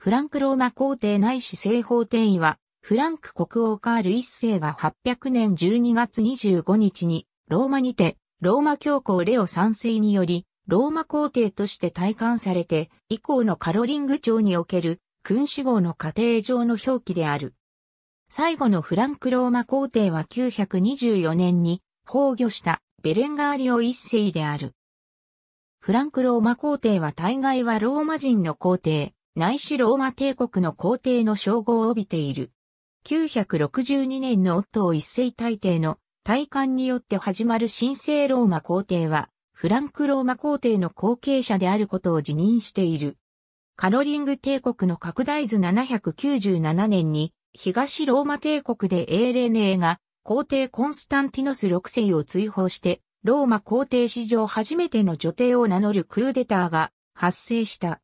フランクローマ皇帝内史正法帝位は、フランク国王カール一世が800年12月25日に、ローマにて、ローマ教皇レオ三世により、ローマ皇帝として体感されて、以降のカロリング朝における、君主号の過程上の表記である。最後のフランクローマ皇帝は924年に、崩御したベレンガーリオ一世である。フランクローマ皇帝は大概はローマ人の皇帝。内視ローマ帝国の皇帝の称号を帯びている。962年の夫を一世大帝の大官によって始まる神聖ローマ皇帝は、フランクローマ皇帝の後継者であることを辞任している。カロリング帝国の拡大図797年に、東ローマ帝国でエーレネーが皇帝コンスタンティノス6世を追放して、ローマ皇帝史上初めての女帝を名乗るクーデターが発生した。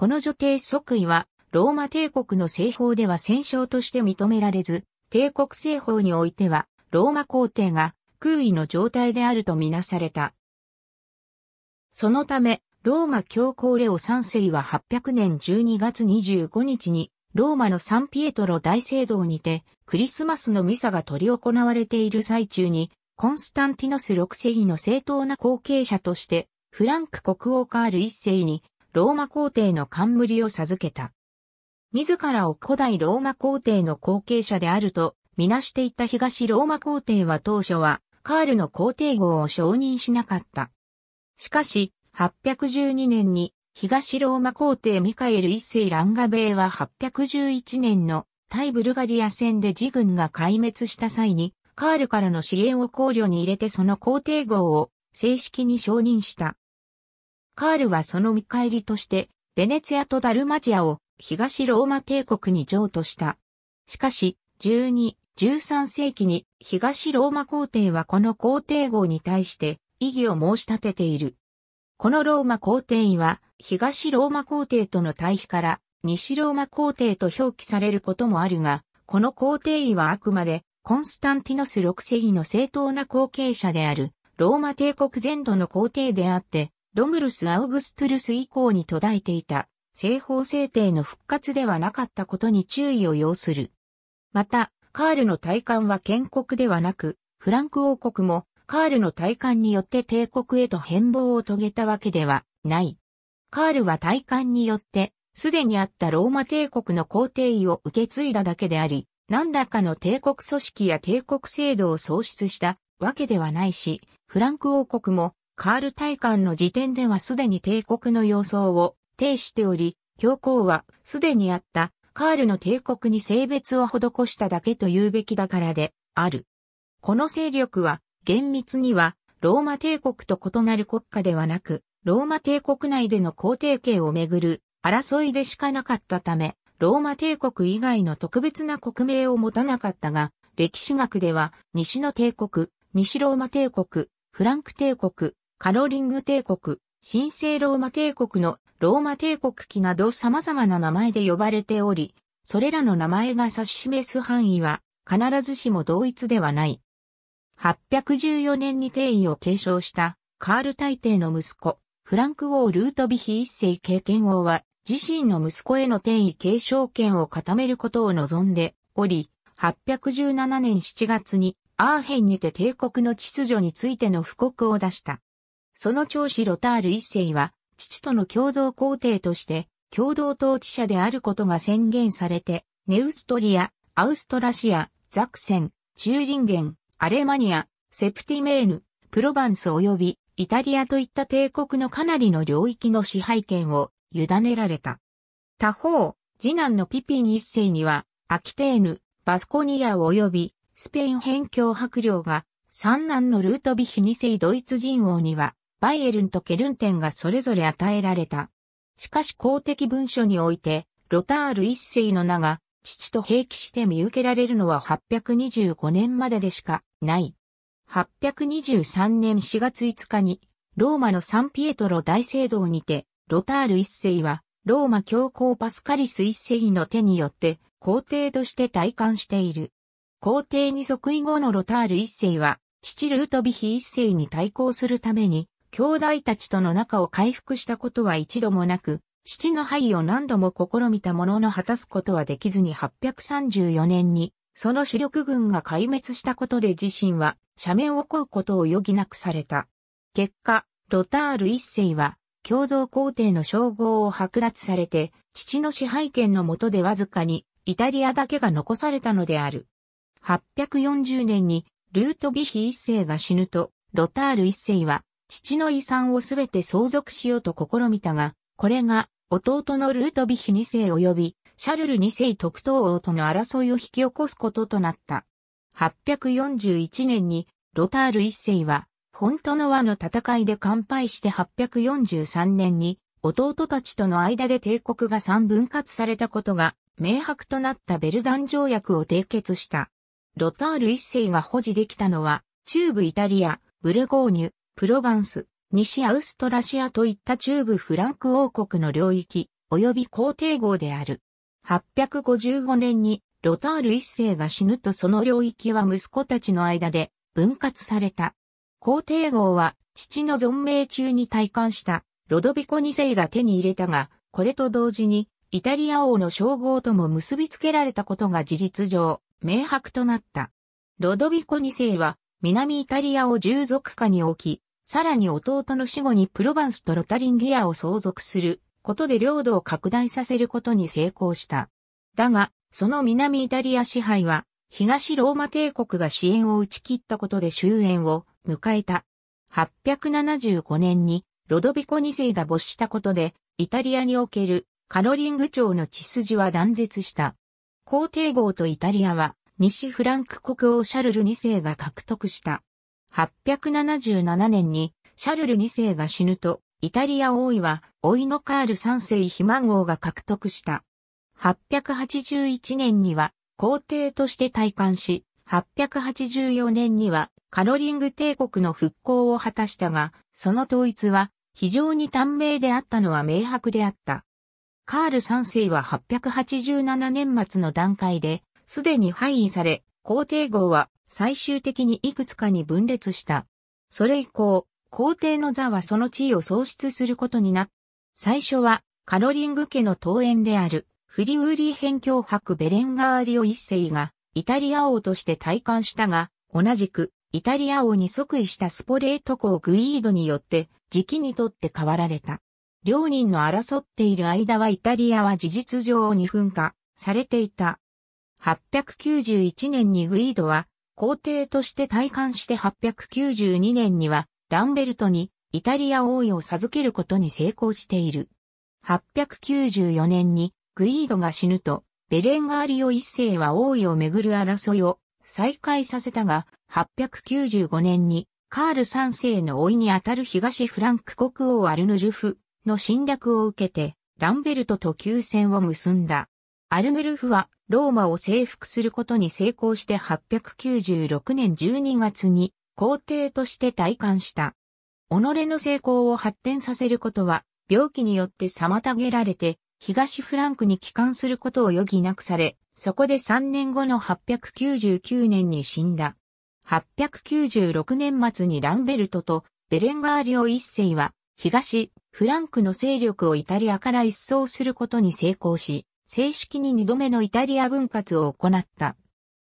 この女帝即位は、ローマ帝国の西方では戦勝として認められず、帝国政法においては、ローマ皇帝が空位の状態であるとみなされた。そのため、ローマ教皇レオ3世は800年12月25日に、ローマのサンピエトロ大聖堂にて、クリスマスのミサが取り行われている最中に、コンスタンティノス6世の正当な後継者として、フランク国王カール1世にローマ皇帝の冠を授けた。自らを古代ローマ皇帝の後継者であるとみなしていた東ローマ皇帝は当初はカールの皇帝号を承認しなかった。しかし、812年に東ローマ皇帝ミカエル一世ランガベイは811年の対ブルガリア戦で自軍が壊滅した際に、カールからの支援を考慮に入れてその皇帝号を正式に承認した。カールはその見返りとして、ベネツィアとダルマジアを東ローマ帝国に譲渡した。しかし、12、13世紀に東ローマ皇帝はこの皇帝号に対して異議を申し立てている。このローマ皇帝位は東ローマ皇帝との対比から西ローマ皇帝と表記されることもあるが、この皇帝位はあくまでコンスタンティノス6世紀の正当な後継者であるローマ帝国全土の皇帝であって、ロムルス・アウグストゥルス以降に途絶えていた西方制定の復活ではなかったことに注意を要する。また、カールの体感は建国ではなく、フランク王国もカールの体感によって帝国へと変貌を遂げたわけではない。カールは体感によって、すでにあったローマ帝国の皇帝位を受け継いだだけであり、何らかの帝国組織や帝国制度を創出したわけではないし、フランク王国もカール大官の時点ではすでに帝国の様相を呈しており、教皇はすでにあったカールの帝国に性別を施しただけと言うべきだからである。この勢力は厳密にはローマ帝国と異なる国家ではなく、ローマ帝国内での皇帝権をめぐる争いでしかなかったため、ローマ帝国以外の特別な国名を持たなかったが、歴史学では西の帝国、西ローマ帝国、フランク帝国、カロリング帝国、神聖ローマ帝国のローマ帝国期など様々な名前で呼ばれており、それらの名前が指し示す範囲は必ずしも同一ではない。814年に帝位を継承したカール大帝の息子、フランク王ルートビヒ一世経験王は自身の息子への定位継承権を固めることを望んでおり、817年7月にアーヘンにて帝国の秩序についての布告を出した。その長子ロタール一世は、父との共同皇帝として、共同統治者であることが宣言されて、ネウストリア、アウストラシア、ザクセン、チューリンゲン、アレマニア、セプティメーヌ、プロバンス及びイタリアといった帝国のかなりの領域の支配権を委ねられた。他方、次男のピピン一世には、アキテーヌ、バスコニア及びスペイン辺境白領が、三男のルートビヒ二世ドイツ人王には、バイエルンとケルンンがそれぞれ与えられた。しかし公的文書において、ロタール一世の名が、父と併記して見受けられるのは825年まででしかない。823年4月5日に、ローマのサンピエトロ大聖堂にて、ロタール一世は、ローマ教皇パスカリス一世の手によって、皇帝として体感している。皇帝に即位後のロタール一世は、父ルートビヒ一世に対抗するために、兄弟たちとの仲を回復したことは一度もなく、父の敗を何度も試みたものの果たすことはできずに834年に、その主力軍が壊滅したことで自身は斜面を請うことを余儀なくされた。結果、ロタール一世は共同皇帝の称号を剥奪されて、父の支配権の下でわずかにイタリアだけが残されたのである。840年にルートビヒ一世が死ぬと、ロタール一世は父の遺産をすべて相続しようと試みたが、これが弟のルートビヒ2世及びシャルル2世特等王との争いを引き起こすこととなった。841年にロタール1世はフォントノの戦いで完敗して843年に弟たちとの間で帝国が三分割されたことが明白となったベルダン条約を締結した。ロタール1世が保持できたのは中部イタリア、ブルゴーニュ、プロヴァンス、西アウストラシアといった中部フランク王国の領域、及び皇帝号である。855年にロタール一世が死ぬとその領域は息子たちの間で分割された。皇帝号は父の存命中に退官したロドビコ二世が手に入れたが、これと同時にイタリア王の称号とも結びつけられたことが事実上明白となった。ロドビコ二世は南イタリアを従属下に置き、さらに弟の死後にプロヴァンスとロタリンギアを相続することで領土を拡大させることに成功した。だが、その南イタリア支配は、東ローマ帝国が支援を打ち切ったことで終焉を迎えた。875年にロドビコ2世が没したことで、イタリアにおけるカロリング朝の血筋は断絶した。皇帝号とイタリアは、西フランク国王シャルル2世が獲得した。877年にシャルル2世が死ぬと、イタリア王位は、老いのカール3世マン王が獲得した。881年には、皇帝として退官し、884年には、カロリング帝国の復興を果たしたが、その統一は、非常に短命であったのは明白であった。カール3世は887年末の段階で、すでに廃位され、皇帝号は最終的にいくつかに分裂した。それ以降、皇帝の座はその地位を喪失することになった。最初は、カロリング家の登園である、フリウーリー辺境博ベレンガーリオ一世が、イタリア王として退官したが、同じく、イタリア王に即位したスポレート公グイードによって、時期にとって変わられた。両人の争っている間はイタリアは事実上二分化されていた。891年にグイードは皇帝として退官して892年には、ランベルトにイタリア王位を授けることに成功している。894年にグイードが死ぬと、ベレンガーリオ一世は王位をめぐる争いを再開させたが、895年にカール三世の老いにあたる東フランク国王アルヌルフの侵略を受けて、ランベルトと休戦を結んだ。アルグルフはローマを征服することに成功して896年12月に皇帝として退官した。己の成功を発展させることは病気によって妨げられて東フランクに帰還することを余儀なくされ、そこで3年後の899年に死んだ。896年末にランベルトとベレンガーリオ一世は東フランクの勢力をイタリアから一掃することに成功し、正式に二度目のイタリア分割を行った。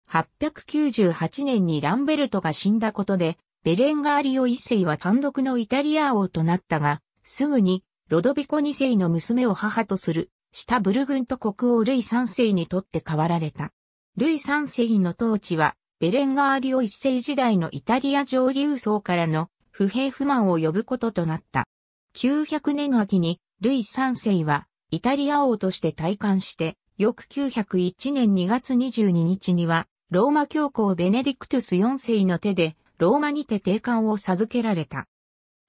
898年にランベルトが死んだことで、ベレンガーリオ一世は単独のイタリア王となったが、すぐにロドビコ二世の娘を母とする、下ブル軍と国王ルイ三世にとって代わられた。ルイ三世の統治は、ベレンガーリオ一世時代のイタリア上流層からの不平不満を呼ぶこととなった。900年秋にルイ三世はイタリア王として退官して、翌901年2月22日には、ローマ教皇ベネディクトゥス4世の手で、ローマにて定冠を授けられた。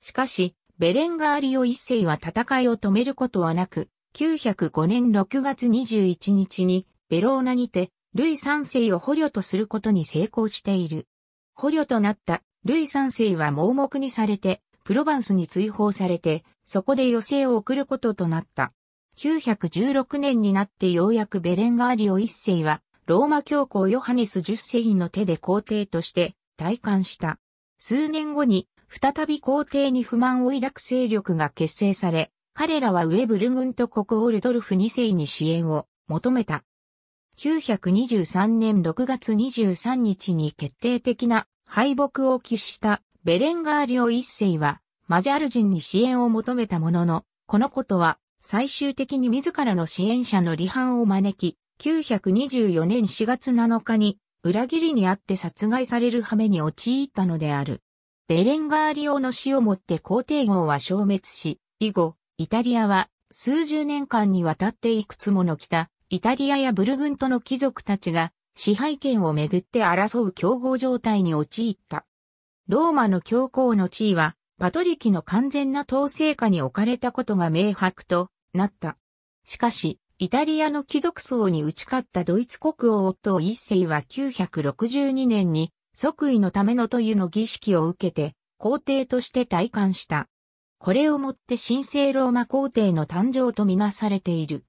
しかし、ベレンガーリオ1世は戦いを止めることはなく、905年6月21日に、ベローナにて、ルイ3世を捕虜とすることに成功している。捕虜となったルイ3世は盲目にされて、プロヴァンスに追放されて、そこで余生を送ることとなった。916年になってようやくベレンガーリオ一世は、ローマ教皇ヨハネス10世の手で皇帝として退官した。数年後に、再び皇帝に不満を抱く勢力が結成され、彼らはウェブル軍と国王ルドルフ2世に支援を求めた。923年6月23日に決定的な敗北を喫したベレンガーリオ一世は、マジャル人に支援を求めたものの、このことは最終的に自らの支援者の離反を招き、924年4月7日に裏切りにあって殺害される羽目に陥ったのである。ベレンガーリオの死をもって皇帝号は消滅し、以後、イタリアは数十年間にわたっていくつもの北、イタリアやブルグントの貴族たちが支配権をめぐって争う競合状態に陥った。ローマの教皇の地位はパトリキの完全な統制下に置かれたことが明白となった。しかし、イタリアの貴族層に打ち勝ったドイツ国王夫一世は962年に即位のためのというの儀式を受けて皇帝として退官した。これをもって神聖ローマ皇帝の誕生とみなされている。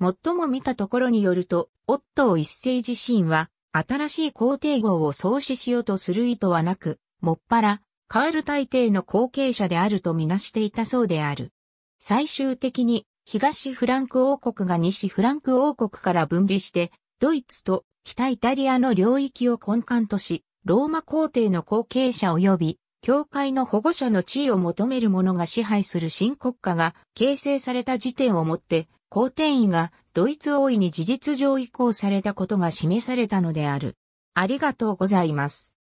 最も見たところによると、夫一世自身は新しい皇帝号を創始しようとする意図はなく、もっぱらカール大帝の後継者であるとみなしていたそうである。最終的に東フランク王国が西フランク王国から分離して、ドイツと北イタリアの領域を根幹とし、ローマ皇帝の後継者及び、教会の保護者の地位を求める者が支配する新国家が形成された時点をもって、皇帝位がドイツ王位に事実上移行されたことが示されたのである。ありがとうございます。